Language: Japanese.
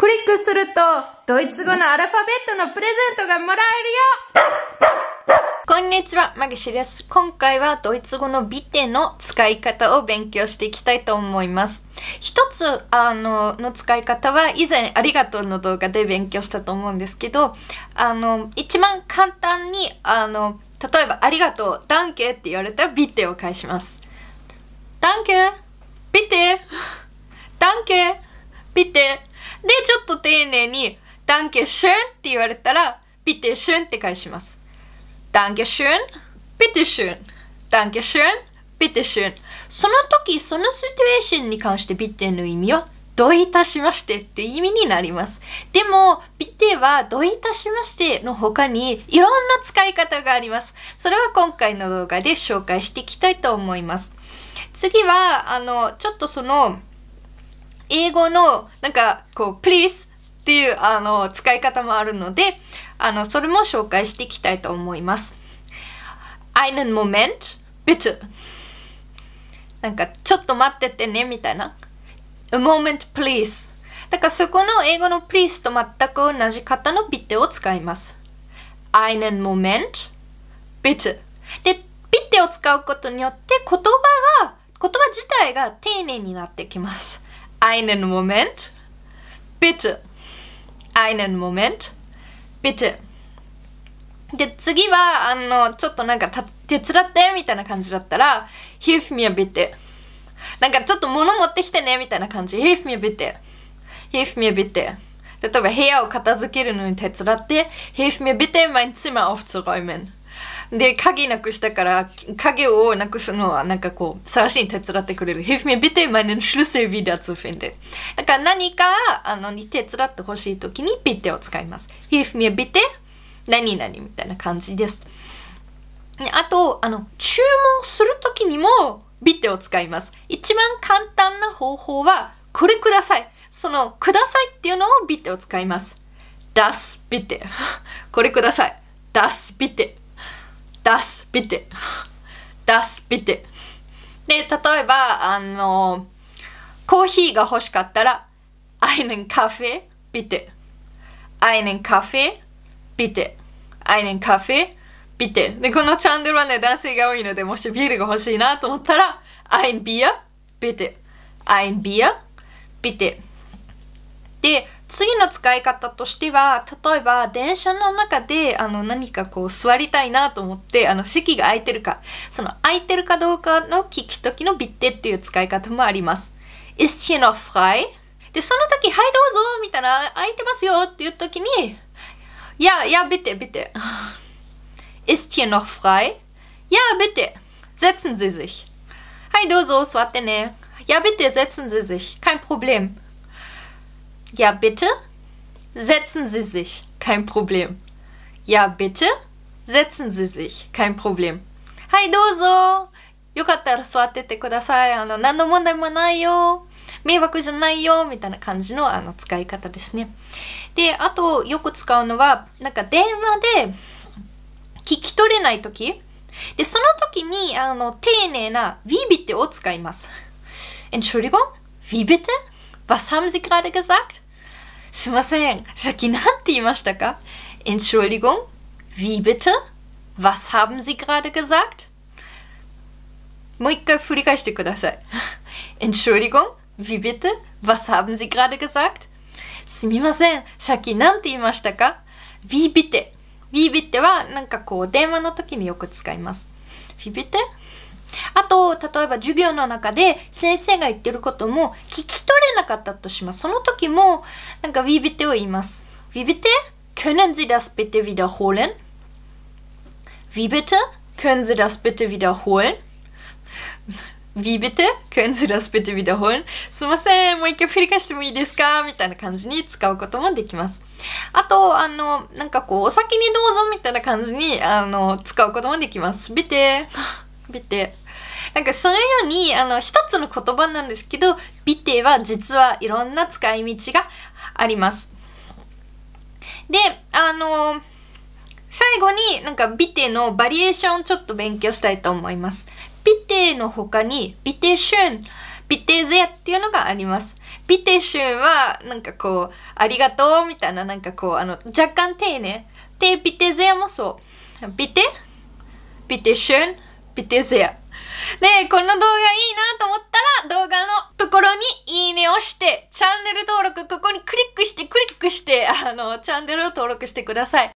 クリックすると、ドイツ語のアルファベットのプレゼントがもらえるよこんにちは、マギシです。今回はドイツ語のビテの使い方を勉強していきたいと思います。一つあのの使い方は以前ありがとうの動画で勉強したと思うんですけど、あの、一番簡単に、あの、例えばありがとう、ダンケって言われたらビテを返します。ダンケ、ビテ、ダンケ、ビテ。で、ちょっと丁寧に、ダンケシュンって言われたら、ビテシュンって返します。ダンケシュン、ピテシュン、ダンケシュン、ピテシュン。その時、そのシチュエーションに関してビテの意味は、どういたしましてっていう意味になります。でも、ビテはどういたしましての他にいろんな使い方があります。それは今回の動画で紹介していきたいと思います。次は、あの、ちょっとその、英語のなんかこう please っていうあの使い方もあるのであのそれも紹介していきたいと思います。einen Moment bitte なんかちょっと待っててねみたいな A moment please だからそこの英語の please と全く同じ型の bitte を使います einen Moment bitte で bitte を使うことによって言葉が言葉自体が丁寧になってきます Einen Moment. Bitte. Einen Moment. Bitte. で、次は、あの、ちょっとなんかた、手伝ってみたいな感じだったら、Hilf mir bitte。なんかちょっと物持ってきてねみたいな感じ。Hilf mir bitte。Hilf mir bitte。例えば部屋を片付けるのに手伝って、Hilf mir bitte mein Zimmer aufzuräumen。で、影なくしたから、影をなくすのは、なんかこう、探しに手伝ってくれる。Hilf mir bitte, meinen Schlüssel wiederzufinden。だから何か、あの、に手伝ってほしいときに、bitte を使います。Hilf mir bitte、何々みたいな感じです。あと、あの、注文するときにも、ビテを使います。一番簡単な方法は、これください。その、くださいっていうのをビテを使います。das bitte。これください。das bitte。Das bitte Das bitte で例えばあのコーヒーが欲しかったら einen Kaffee bitte einen Kaffee bitte einen Kaffee bitte でこのチャンネルはね男性が多いのでもしビールが欲しいなと思ったら ein Bier bitte ein Bier bitte で次の使い方としては例えば電車の中であの何かこう座りたいなと思ってあの席が空いてるかその空いてるかどうかの聞く時のビッテっていう使い方もあります。Ist hier noch frei? でその時「はいどうぞ」みたいな「空いてますよ」っていう時に「いやいや bitte b i Ist hier noch frei? いや bitte setzen Sie sich」「はいどうぞ座ってね」「や bitte setzen Sie sich」「kein Problem」Ja, bitte? Setzen Sie sich, kein Problem. Ja, bitte? Setzen Sie sich, kein Problem. はい、どうぞよかったら座っててください。あの、何の問題もないよ迷惑じゃないよみたいな感じのあの使い方ですね。で、あとよく使うのは、なんか電話で聞き取れない時で、その時にあの丁寧な wie bitte を使います。Entschuldigung? Wie bitte? Was haben Sie gerade gesagt? Sumasen, Shakinanti Entschuldigung, wie bitte? Was haben Sie gerade gesagt? Entschuldigung, wie bitte? Was haben Sie gerade gesagt? Sumimasen, Shakinanti Mashtaka. Wie bitte? Wie bitte Wie bitte? あと例えば授業の中で先生が言ってることも聞き取れなかったとします。その時も、なんか、wie b i t t を言います。wie bitte? können Sie d wiederholen? wie bitte? k ö wiederholen? すみません、もう一回振り返してもいいですかみたいな感じに使うこともできます。あと、あの、なんかこう、お先にどうぞみたいな感じに、あの、使うこともできます。ビテー。ビテー。なんかそのように、あの、一つの言葉なんですけど、ビテは実はいろんな使い道があります。で、あの最後になんかビテのバリエーションちょっと勉強したいと思います。ビテの他にビテシュン、ビテゼっていうのがあります。ビテシュンはなんかこう、ありがとうみたいななんかこう、あの、若干丁寧。で、ビテゼもそう。ビテ、ビテシュン、ビテゼア。で、この動画いいなと思ったら動画のところにいいねをして、チャンネル登録、ここにクリックして、クリックして、あの、チャンネルを登録してください。